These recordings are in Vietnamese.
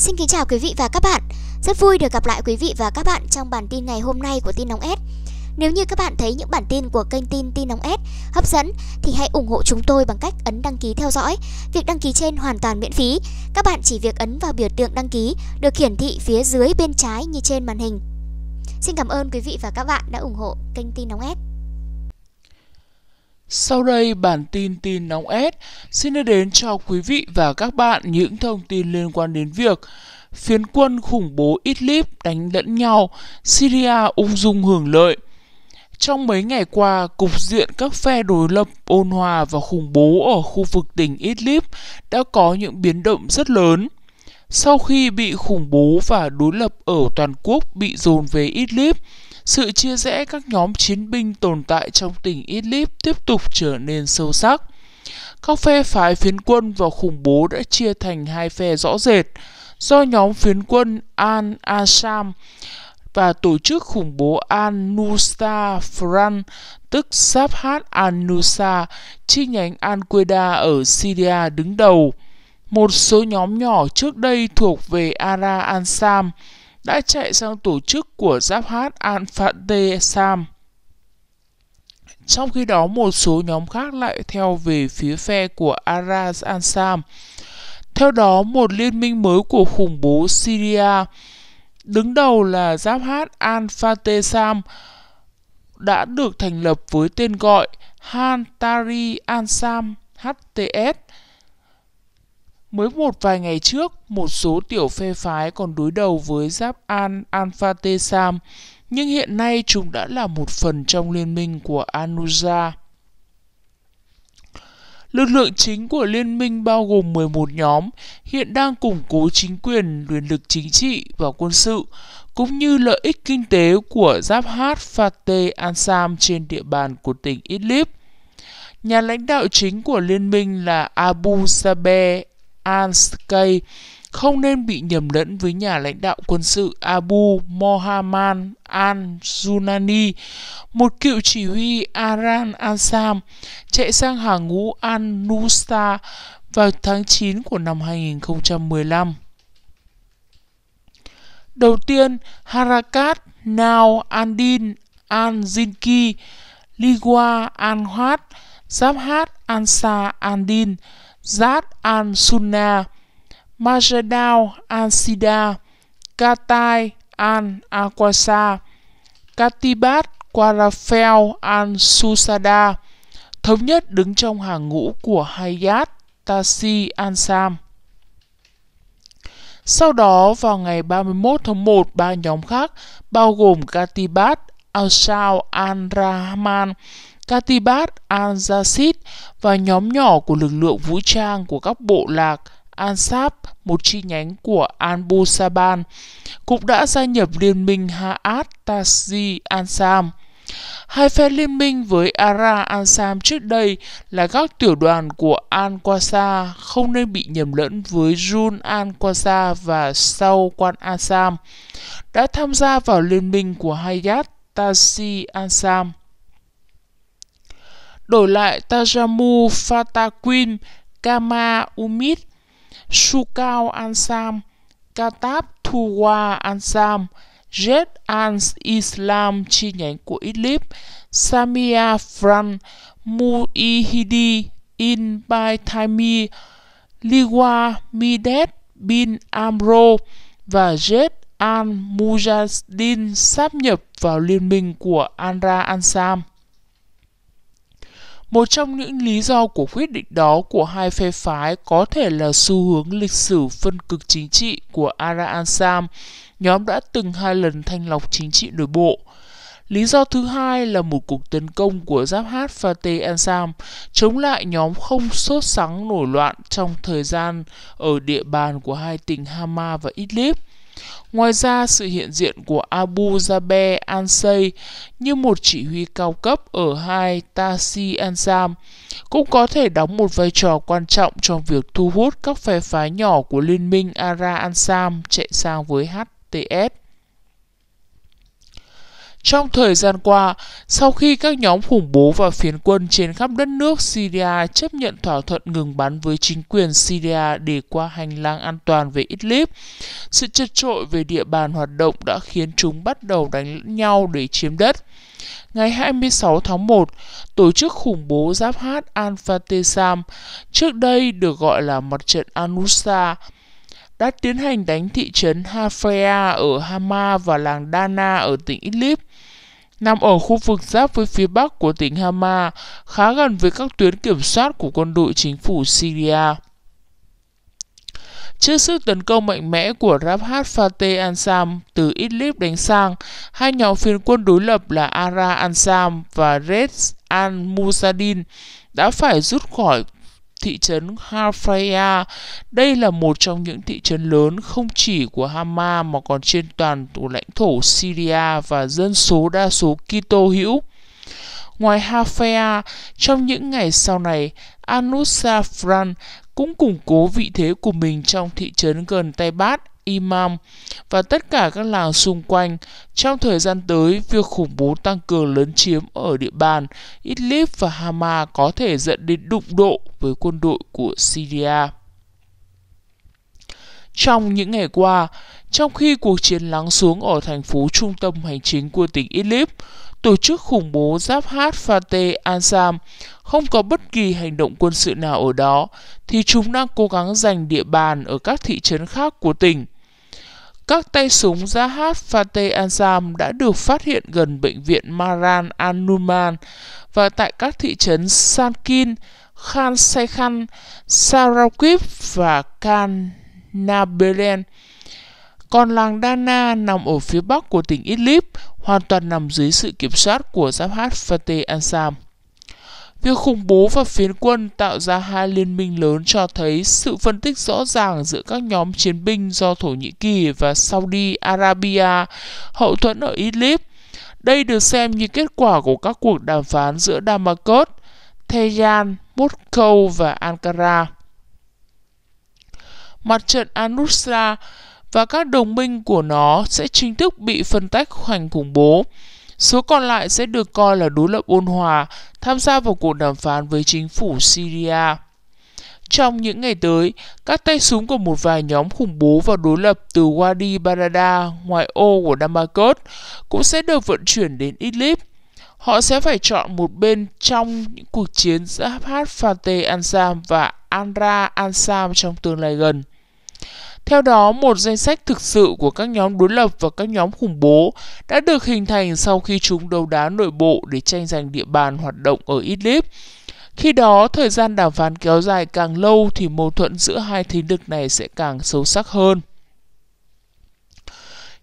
Xin kính chào quý vị và các bạn. Rất vui được gặp lại quý vị và các bạn trong bản tin ngày hôm nay của Tin nóng S. Nếu như các bạn thấy những bản tin của kênh tin Tin nóng S hấp dẫn thì hãy ủng hộ chúng tôi bằng cách ấn đăng ký theo dõi. Việc đăng ký trên hoàn toàn miễn phí. Các bạn chỉ việc ấn vào biểu tượng đăng ký được hiển thị phía dưới bên trái như trên màn hình. Xin cảm ơn quý vị và các bạn đã ủng hộ kênh tin nóng S. Sau đây, bản tin tin nóng S xin đưa đến cho quý vị và các bạn những thông tin liên quan đến việc phiến quân khủng bố Idlib đánh lẫn nhau, Syria ung dung hưởng lợi. Trong mấy ngày qua, cục diện các phe đối lập ôn hòa và khủng bố ở khu vực tỉnh Idlib đã có những biến động rất lớn. Sau khi bị khủng bố và đối lập ở toàn quốc bị dồn về Idlib, sự chia rẽ các nhóm chiến binh tồn tại trong tỉnh Idlib tiếp tục trở nên sâu sắc. Các phe phái phiến quân và khủng bố đã chia thành hai phe rõ rệt, do nhóm phiến quân Al-Assam và tổ chức khủng bố Al-Nusra Front, tức Sabhat al-Nusra, chi nhánh Al-Qaeda ở Syria đứng đầu. Một số nhóm nhỏ trước đây thuộc về Ara Ansam, đã chạy sang tổ chức của giáp hát Alpha D Sam. Trong khi đó một số nhóm khác lại theo về phía phe của Aras Ansam. Theo đó, một liên minh mới của khủng bố Syria đứng đầu là giáp hát Al-Fateh Sam đã được thành lập với tên gọi Hantari Ansam HTS Mới một vài ngày trước, một số tiểu phe phái còn đối đầu với Giáp An Alpha Tesam, nhưng hiện nay chúng đã là một phần trong liên minh của Anuja. Lực lượng chính của liên minh bao gồm 11 nhóm, hiện đang củng cố chính quyền, quyền lực chính trị và quân sự, cũng như lợi ích kinh tế của Giáp Hát Fateh Ansam trên địa bàn của tỉnh Idlib. Nhà lãnh đạo chính của liên minh là Abu Sabe. Anskay không nên bị nhầm lẫn với nhà lãnh đạo quân sự Abu Mohammad al-Junani, một cựu chỉ huy Aran Assam chạy sang hàng ngũ al-Nusra vào tháng 9 của năm 2015. Đầu tiên, Harakat Nao Andin Al-Zinki, Ligwa Al-Hat, Zabhat Ansa Andin, Zad An sunna Majadao An sida Katai al-Aqasa, Katibat Quarafel An susada thống nhất đứng trong hàng ngũ của Hayat Tasi An Sam. Sau đó, vào ngày 31 tháng 1, ba nhóm khác, bao gồm Katibat, Al-Shao Al-Rahman Katibat al và nhóm nhỏ của lực lượng vũ trang của các bộ lạc Ansap, một chi nhánh của Anbu Saban, cũng đã gia nhập liên minh Ha'at Tazi Ansam. Hai phe liên minh với Ara Ansam trước đây là các tiểu đoàn của Al-Qasa không nên bị nhầm lẫn với Jun Al-Qasa và Sau Quan Ansam, đã tham gia vào liên minh của Hayat Tazi Ansam đổi lại Tajamu Fataquim, Kama Umid, Sukao Ansam, Katab Thuwa Ansam, Jet Ans Islam chi nhánh của Idlib, Samia Fran, Muihidi In Thaimi, Liwa Midet Bin Amro và Jet Al-Mujahideen sáp nhập vào liên minh của Anra Ansam. Một trong những lý do của quyết định đó của hai phe phái có thể là xu hướng lịch sử phân cực chính trị của Ara Ansam, nhóm đã từng hai lần thanh lọc chính trị nội bộ. Lý do thứ hai là một cuộc tấn công của giáp hát Fateh Ansam chống lại nhóm không sốt sắng nổi loạn trong thời gian ở địa bàn của hai tỉnh Hama và Idlib. Ngoài ra, sự hiện diện của Abu Zabeh Ansay như một chỉ huy cao cấp ở hai Tashi Ansam cũng có thể đóng một vai trò quan trọng trong việc thu hút các phe phái nhỏ của Liên minh Ara Ansam chạy sang với HTS. Trong thời gian qua, sau khi các nhóm khủng bố và phiến quân trên khắp đất nước Syria chấp nhận thỏa thuận ngừng bắn với chính quyền Syria để qua hành lang an toàn về Idlib, sự chật trội về địa bàn hoạt động đã khiến chúng bắt đầu đánh lẫn nhau để chiếm đất. Ngày 26 tháng 1, tổ chức khủng bố giáp hát Al-Fatesam, trước đây được gọi là mặt trận Al-Nusra, đã tiến hành đánh thị trấn Hafea ở Hama và làng Dana ở tỉnh Idlib nằm ở khu vực giáp với phía bắc của tỉnh Hama, khá gần với các tuyến kiểm soát của quân đội chính phủ Syria. Trước sức tấn công mạnh mẽ của Rabhat Fateh Ansam từ Idlib đánh sang, hai nhóm phiến quân đối lập là Ara Ansam và Red al-Mujahideen đã phải rút khỏi thị trấn Halfaya. Đây là một trong những thị trấn lớn không chỉ của Hama mà còn trên toàn thủ lãnh thổ Syria và dân số đa số Kitô hữu. Ngoài Hafea, trong những ngày sau này, Anusafran cũng củng cố vị thế của mình trong thị trấn gần Tây Bát Imam và tất cả các làng xung quanh. Trong thời gian tới, việc khủng bố tăng cường lớn chiếm ở địa bàn Idlib và Hama có thể dẫn đến đụng độ với quân đội của Syria. Trong những ngày qua, trong khi cuộc chiến lắng xuống ở thành phố trung tâm hành chính của tỉnh Idlib, tổ chức khủng bố Jabhat Fateh al-Sam không có bất kỳ hành động quân sự nào ở đó, thì chúng đang cố gắng giành địa bàn ở các thị trấn khác của tỉnh. Các tay súng Jabhat Fateh al-Sam đã được phát hiện gần bệnh viện Maran al-Numan và tại các thị trấn Sankin, Khan Saykhan, Sarawkip và Khan Nabelen. Còn làng Dana nằm ở phía bắc của tỉnh Idlib, hoàn toàn nằm dưới sự kiểm soát của giáp hát Fateh Ansam. Việc khủng bố và phiến quân tạo ra hai liên minh lớn cho thấy sự phân tích rõ ràng giữa các nhóm chiến binh do Thổ Nhĩ Kỳ và Saudi Arabia hậu thuẫn ở Idlib. Đây được xem như kết quả của các cuộc đàm phán giữa Damascus, Tehran, Moscow và Ankara mặt trận Anusra và các đồng minh của nó sẽ chính thức bị phân tách thành khủng bố. Số còn lại sẽ được coi là đối lập ôn hòa, tham gia vào cuộc đàm phán với chính phủ Syria. Trong những ngày tới, các tay súng của một vài nhóm khủng bố và đối lập từ Wadi Barada, ngoại ô của Damascus, cũng sẽ được vận chuyển đến Idlib. Họ sẽ phải chọn một bên trong những cuộc chiến giữa Habhat Fateh Ansam và Anra Ansam trong tương lai gần. Theo đó, một danh sách thực sự của các nhóm đối lập và các nhóm khủng bố đã được hình thành sau khi chúng đấu đá nội bộ để tranh giành địa bàn hoạt động ở Idlib. Khi đó, thời gian đàm phán kéo dài càng lâu thì mâu thuẫn giữa hai thế lực này sẽ càng sâu sắc hơn.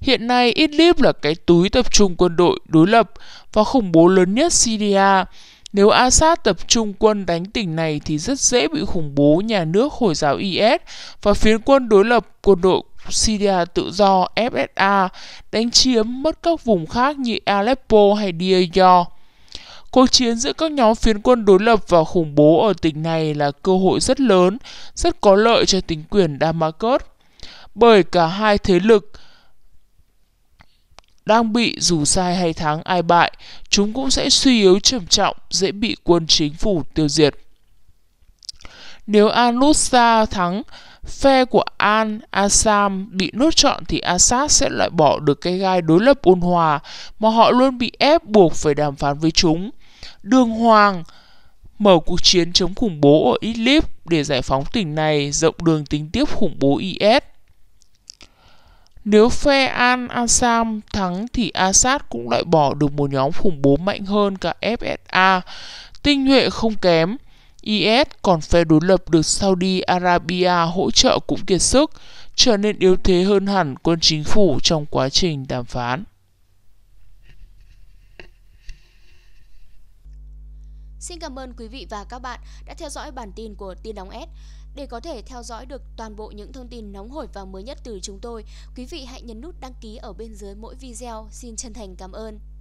Hiện nay, Idlib là cái túi tập trung quân đội đối lập và khủng bố lớn nhất Syria, nếu Assad tập trung quân đánh tỉnh này thì rất dễ bị khủng bố nhà nước Hồi giáo IS và phiến quân đối lập quân đội Syria tự do FSA đánh chiếm mất các vùng khác như Aleppo hay Deir Cuộc chiến giữa các nhóm phiến quân đối lập và khủng bố ở tỉnh này là cơ hội rất lớn, rất có lợi cho chính quyền Damascus. Bởi cả hai thế lực, đang bị dù sai hay thắng ai bại, chúng cũng sẽ suy yếu trầm trọng, dễ bị quân chính phủ tiêu diệt. Nếu Anusa thắng, phe của An Assam bị nuốt chọn thì Assad sẽ loại bỏ được cái gai đối lập ôn hòa mà họ luôn bị ép buộc phải đàm phán với chúng. Đường Hoàng mở cuộc chiến chống khủng bố ở Idlib để giải phóng tỉnh này rộng đường tính tiếp khủng bố IS. Nếu phe Al-Assam thắng thì Assad cũng loại bỏ được một nhóm khủng bố mạnh hơn cả FSA, tinh nhuệ không kém. IS còn phe đối lập được Saudi Arabia hỗ trợ cũng kiệt sức, trở nên yếu thế hơn hẳn quân chính phủ trong quá trình đàm phán. Xin cảm ơn quý vị và các bạn đã theo dõi bản tin của Tin Nóng S. Để có thể theo dõi được toàn bộ những thông tin nóng hổi và mới nhất từ chúng tôi, quý vị hãy nhấn nút đăng ký ở bên dưới mỗi video. Xin chân thành cảm ơn.